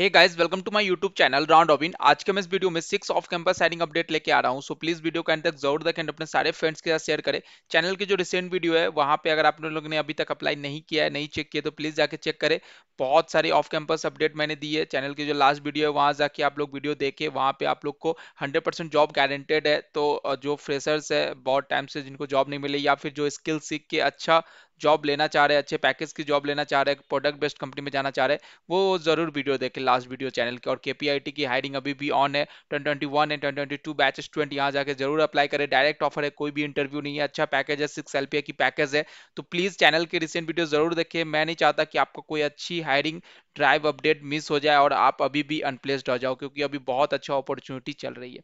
hey guys welcome to my YouTube channel राउंड ऑबिन आज के मैं इस वीडियो में six off campus hiring update लेके आ रहा हूँ सो प्लीज वीडियो का एंड तक जरूर देखें अपने सारे फ्रेंड्स के साथ शेयर करें चैनल की जो रिसेंट वीडियो है वहां पे अगर आप लोगों ने अभी तक अप्लाई नहीं किया है नहीं चेक किया तो प्लीज जाके चेक करें बहुत सारी ऑफ कैंपस अपडेट मैंने दी है चैनल की जो लास्ट वीडियो है वहाँ जाके आप लोग वीडियो देखे वहाँ पे आप लोग को हंड्रेड जॉब गारंटेड है तो जो फ्रेशर्स है बहुत टाइम से जिनको जॉब नहीं मिले या फिर जो स्किल सीख के अच्छा जॉब लेना चाह रहे अच्छे पैकेज की जॉब लेना चाह रहे हैं प्रोडक्ट बेस्ड कंपनी में जाना चाह रहे वो जरूर वीडियो देखें लास्ट वीडियो चैनल की और केपीआईटी की हायरिंग अभी भी ऑन है twenty twenty one and twenty two batch student यहाँ जाकर जरूर अप्लाई करें डायरेक्ट ऑफर है कोई भी इंटरव्यू नहीं है अच्छा पैकेज है सिक्स एलपीए की पैकेज है तो प्लीज चैनल के रिसेंट वीडियो जरूर देखिए मैं नहीं चाहता कि आपको कोई अच्छी हायरिंग ड्राइव अपडेट मिस हो जाए और आप अभी भी अनप्लेस्ड हो जाओ क्योंकि अभी बहुत अच्छा अपॉर्चुनिटी चल रही है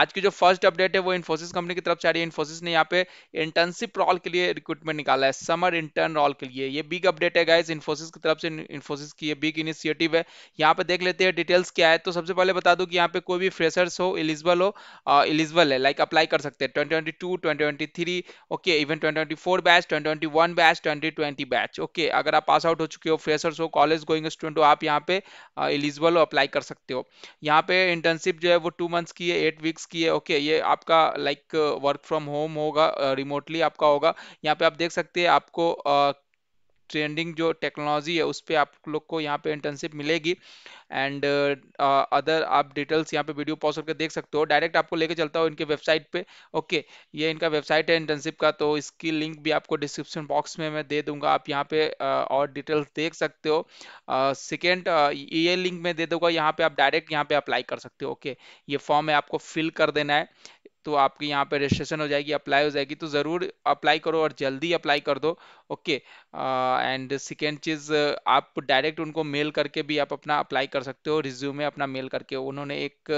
आज की जो फर्स्ट अपडेट है वो इन्फोसिस कंपनी की तरफ से आ रही है इन्फोसिस ने यहाँ पे इंटर्नशिप रोल के लिए रिक्रूटमेंट निकाला है समर इंटर्न रोल के लिए ये बिग अपडेट है गाइस इन्फोसिस की तरफ से इन्फोसिस की ये बिग इनिशिएटिव है यहाँ पे देख लेते हैं डिटेल्स क्या है तो सबसे पहले बता दू कि यहाँ पे कोई भी फ्रेशर्स हो एलिजिबल हो एलिजिबल है लाइक अप्लाई कर सकते हैं twenty twenty okay even twenty batch twenty batch twenty batch okay अगर आप पास आउट हो चुके हो फ्रेशर्स हो कॉलेज गोइंग स्टूडेंट स्टूडेंट हो आप यहाँ पे एलिजिबल हो अप्लाई कर सकते हो यहाँ पे इंटर्नशिप जो है वो टू मंथ्स की है एट वीक्स की है ओके ये आपका लाइक वर्क फ्रॉम होम होगा रिमोटली आपका होगा यहाँ पे आप देख सकते हैं आपको ट्रेंडिंग जो टेक्नोलॉजी है उस पर आप लोग को यहाँ पे इंटर्नशिप मिलेगी एंड अदर uh, आप डिटेल्स यहाँ पे वीडियो पॉज करके देख सकते हो डायरेक्ट आपको लेके चलता हो इनके वेबसाइट पे ओके okay, ये इनका वेबसाइट है इंटर्नशिप का तो इसकी लिंक भी आपको डिस्क्रिप्शन बॉक्स में मैं दे दूंगा आप यहाँ पे uh, और डिटेल्स देख सकते हो सेकेंड uh, uh, ये लिंक मैं दे दूंगा यहाँ पे आप डायरेक्ट यहाँ पे अप्लाई कर सकते हो ओके okay, ये फॉर्म है आपको फिल कर देना है तो आपकी यहाँ पे रजिस्ट्रेशन हो जाएगी अप्लाई हो जाएगी तो ज़रूर अप्लाई करो और जल्दी अप्लाई कर दो ओके एंड सेकेंड चीज़ आप डायरेक्ट उनको मेल करके भी आप अपना अप्लाई कर सकते हो रिज्यूमे अपना मेल करके उन्होंने एक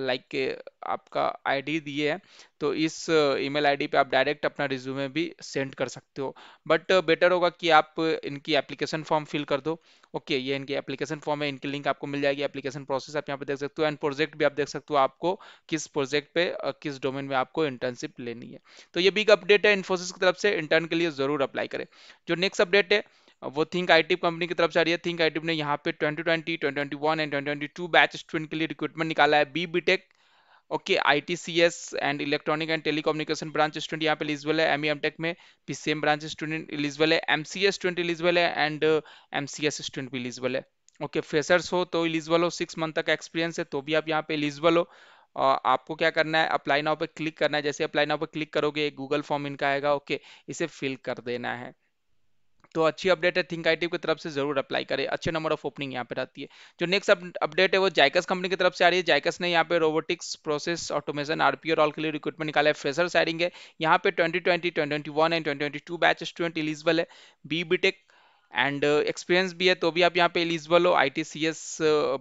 लाइक uh, आपका आईडी दिए है तो इस ईमेल आईडी पे आप डायरेक्ट अपना रिज्यूमे भी सेंड कर सकते हो बट बेटर होगा कि आप इनकी एप्लीकेशन फॉर्म फिल कर दो ओके okay, ये इनकी एप्लीकेशन फॉर्म है इनकी लिंक आपको मिल जाएगी एप्लीकेशन प्रोसेस आप यहाँ पे देख सकते हो एंड प्रोजेक्ट भी आप देख सकते हो आपको किस प्रोजेक्ट पे किस डोमेन में आपको इंटर्नशिप लेनी है तो ये बिग अपडेट है इन्फोसिस की तरफ से इंटर्न के लिए जरूर अप्लाई करें जो नेक्स्ट अपडेट है वो थिंक आईटिप कंपनी की तरफ से आ रही है थिंक आईटिप ने यहाँ पे 2020, 2021 एंड 2022 बैच स्टूडेंट के लिए रिक्रूटमेंट निकाला है B BTech okay IT CS and electronic and telecommunication branch student यहाँ पे एलिजिबल है एमई एमटेक e में भी सेम ब्रांच स्टूडेंट एलिजिबल है एमसीएस स्टूडेंट एलिजिबल है एंड एमसीएस स्टूडेंट भी एलिजिबल है ओके okay, फ्रेशर्स हो तो एलिजिबल हो सिक्स मंथ तक एक्सपीरियंस है तो भी आप यहाँ पे एलिजिबल हो और uh, आपको क्या करना है अप्लाई नाउ पे क्लिक करना है जैसे अप्लाई नाउ पे क्लिक करोगे गूगल फॉर्म इनका आएगा ओके okay, इसे फिल कर देना है तो अच्छी अपडेट है थिंक आई की तरफ से जरूर अप्लाई करें अच्छे नंबर ऑफ ओपनिंग यहाँ पे रहती है जो नेक्स्ट अपडेट है वो जायकस कंपनी की तरफ से आ रही है जायकस ने यहाँ पे रोबोटिक्स प्रोसेस ऑटोमेशन आरपी और ऑल के लिए रिक्रूटमेंट निकाला है फ्रेशर साइडिंग है यहाँ पे twenty twenty twenty and twenty batch student eligible है बी बीटेक एंड एक्सपीरियंस भी है तो भी आप यहाँ पे एलिजिबल हो I T C S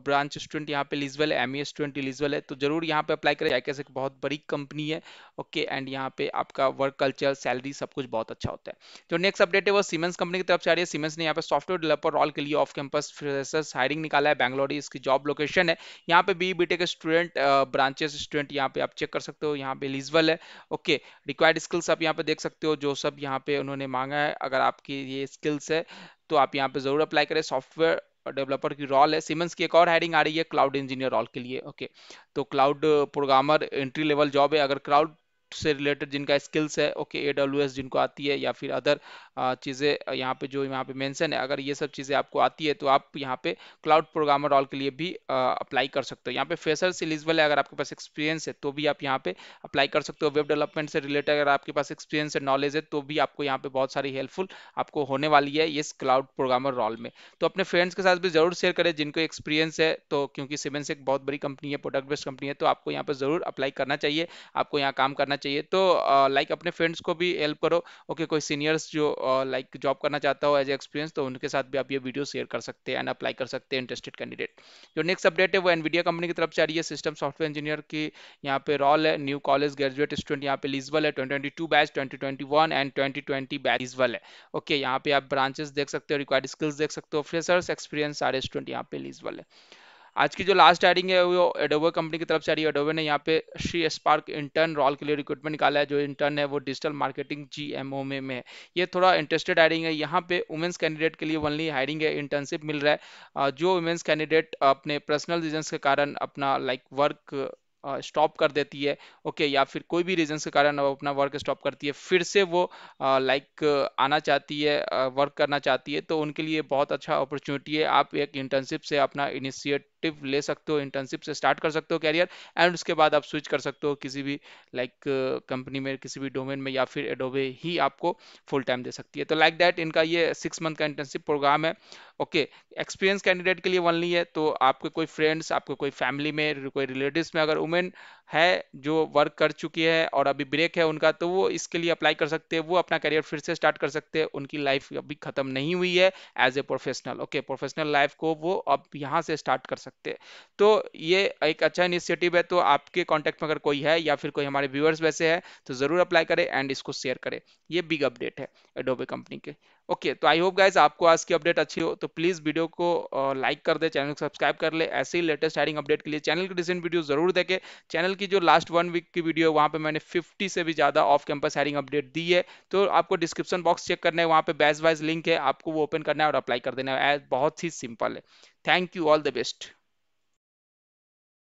branch student यहाँ पे एलिजिबल है एम ई स्टूडेंट एलिजिबल है तो जरूर यहाँ पे अप्लाई करें जाइकस एक बहुत बड़ी कंपनी है ओके एंड यहाँ पे आपका वर्क कल्चर सैलरी सब कुछ बहुत अच्छा होता है जो नेक्स्ट अपडेट है वो सीमेंस कंपनी की तरफ से आ रही है सीमेंस ने यहाँ पे सॉफ्टवेयर डेवलपर रॉल के लिए ऑफ कैंपस फ्रेसर्स हायरिंग निकाला है बैंगलोर इसकी जॉब लोकेशन है यहाँ पे बी बी के स्टूडेंट ब्रांचेस स्टूडेंट यहाँ पे आप चेक कर सकते हो यहाँ पे एलिजिबल है ओके रिक्वायर्ड स्किल्स आप यहाँ पे देख सकते हो जो सब यहाँ पे उन्होंने मांगा है अगर आपकी ये स्किल्स है तो आप यहाँ पे जरूर अप्लाई करें सॉफ्टवेयर डेवलपर की रोल है सीमेंस की एक और हेडिंग आ रही है क्लाउड इंजीनियर रोल के लिए ओके तो cloud programmer entry level job है अगर क्लाउड से रिलेटेड जिनका स्किल्स है ओके ए डब्ल्यू एस जिनको आती है या फिर अदर चीज़ें यहाँ पे जो यहाँ पे मेंशन है अगर ये सब चीज़ें आपको आती है तो आप यहाँ पे क्लाउड प्रोग्रामर रॉल के लिए भी अप्लाई कर सकते हो यहाँ पे फेसर एलिजिबल है अगर आपके पास एक्सपीरियंस है तो भी आप यहाँ पे अप्लाई कर सकते हो वेब डेवलपमेंट से रिलेटेड अगर आपके पास एक्सपीरियंस है नॉलेज है तो भी आपको यहाँ पे बहुत सारी हेल्पफुल आपको होने वाली है इस क्लाउड प्रोग्रामर रोल में तो अपने फ्रेंड्स के साथ भी जरूर शेयर करें जिनको एक्सपीरियंस है तो क्योंकि सिमेंस एक बहुत बड़ी कंपनी है प्रोडक्ट बेस्ड कंपनी है तो आपको यहाँ पर जरूर अप्लाई करना चाहिए आपको यहाँ काम करना करना चाहिए तो लाइक अपने फ्रेंड्स को भी हेल्प करो ओके कोई सीनियर्स जो लाइक जॉब करना चाहता हो एज एक्सपीरियंस तो उनके साथ भी आप ये वीडियो शेयर कर सकते हैं एंड अप्लाई कर सकते हैं इंटरेस्टेड कैंडिडेट जो नेक्स्ट अपडेट है वो एनवीडिया कंपनी की तरफ से आ रही है सिस्टम सॉफ्टवेयर इंजीनियर की यहाँ पे रॉल है न्यू कॉलेज ग्रेजुएट स्टूडेंट यहाँ पे लिजबल है twenty batch twenty and twenty batch eligible है ओके यहाँ पे आप ब्रांचेस देख सकते हो रिक्वायर्ड स्किल्स देख सकते हो फ्रेशर्स एक्सपीरियंस सारे स्टूडेंट यहाँ पे लिजबल है आज की जो लास्ट एडिंग है वो एडोवे कंपनी की तरफ से आ रही है एडोवे ने यहाँ पे श्री स्पार्क इंटर्न रोल के लिए रिक्रूटमेंट निकाला है जो इंटर्न है वो डिजिटल मार्केटिंग जी एम में, में है ये थोड़ा इंटरेस्टेड एडिंग है यहाँ पे वुमेंस कैंडिडेट के लिए वनली हायरिंग है इंटर्नशिप मिल रहा है जो वुमेंस कैंडिडेट अपने पर्सनल रीजन्स के कारण अपना लाइक like, वर्क स्टॉप कर देती है ओके या फिर कोई भी रीजन के कारण वो अपना वर्क स्टॉप करती है फिर से वो लाइक आना चाहती है वर्क करना चाहती है तो उनके लिए बहुत अच्छा अपॉर्चुनिटी है आप एक इंटर्नशिप से अपना इनिशिएटिव ले सकते हो इंटर्नशिप से स्टार्ट कर सकते हो कैरियर एंड उसके बाद आप स्विच कर सकते हो किसी भी लाइक like, कंपनी में किसी भी डोमेन में या फिर एडोबे ही आपको फुल टाइम दे सकती है तो लाइक like दैट इनका ये सिक्स मंथ का इंटर्नशिप प्रोग्राम है ओके एक्सपीरियंस कैंडिडेट के लिए वनली है तो आपके कोई फ्रेंड्स आपके कोई फैमिली में कोई रिलेटिव में अगर उम्र moment है जो वर्क कर चुकी है और अभी ब्रेक है उनका तो वो इसके लिए अप्लाई कर सकते हैं वो अपना करियर फिर से स्टार्ट कर सकते हैं उनकी लाइफ अभी खत्म नहीं हुई है as a professional okay professional life को वो अब यहाँ से स्टार्ट कर सकते हैं तो ये एक अच्छा इनिशिएटिव है तो आपके कॉन्टैक्ट में अगर कोई है या फिर कोई हमारे व्यूअर्स वैसे है तो ज़रूर अप्लाई करें एंड इसको शेयर करें ये बिग अपडेट है एडोबे कंपनी के ओके तो आई होप गाइज आपको आज की अपडेट अच्छी हो तो प्लीज़ वीडियो को लाइक कर दे चैनल को सब्सक्राइब कर ले ऐसे ही लेटेस्ट हायरिंग अपडेट के लिए चैनल की रिसेंट वीडियो जरूर देखें चैनल की जो लास्ट वन वीक की वीडियो वहां पे मैंने 50 से भी ज़्यादा ऑफ कैंपस हायरिंग अपडेट दी है तो आपको डिस्क्रिप्शन बॉक्स चेक करना है वहां पे बैच वाइज लिंक है आपको वो ओपन करना है और अप्लाई कर देना है बहुत ही सिंपल है thank you all the best